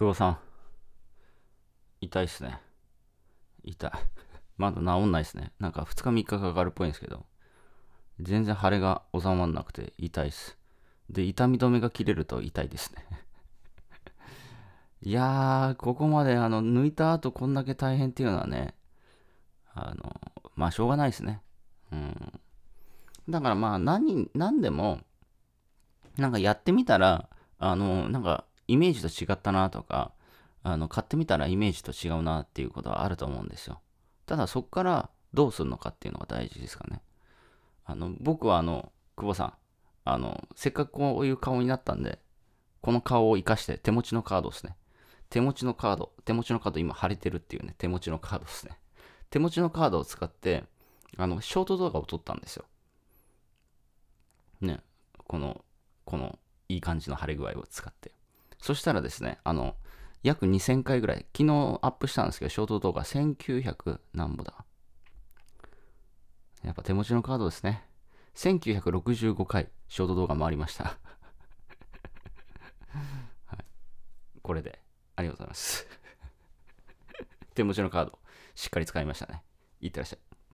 久保さん。痛いっすね。痛い。まだ治んないっすね。なんか2日3日かかるっぽいんですけど。全然腫れが収まんなくて痛いっす。で、痛み止めが切れると痛いですね。いやー、ここまであの抜いた後こんだけ大変っていうのはね、あの、まあしょうがないですね。うん。だからまあ何、何でも、なんかやってみたら、あの、なんかイメージと違ったなとか、あの、買ってみたらイメージと違うなっていうことはあると思うんですよ。ただそこからどうするのかっていうのが大事ですかね。あの、僕はあの、久保さん、あの、せっかくこういう顔になったんで、この顔を生かして手持ちのカードですね。手持ちのカード、手持ちのカード今腫れてるっていうね、手持ちのカードですね。手持ちのカードを使って、あの、ショート動画を撮ったんですよ。ね、この、この、いい感じの腫れ具合を使って。そしたらですね、あの、約2000回ぐらい、昨日アップしたんですけど、ショート動画1900何ぼだ。やっぱ手持ちのカードですね。1965回、ショート動画回りました。はい、これで、ありがとうございます。手持ちのカード、しっかり使いましたね。いってらっしゃい。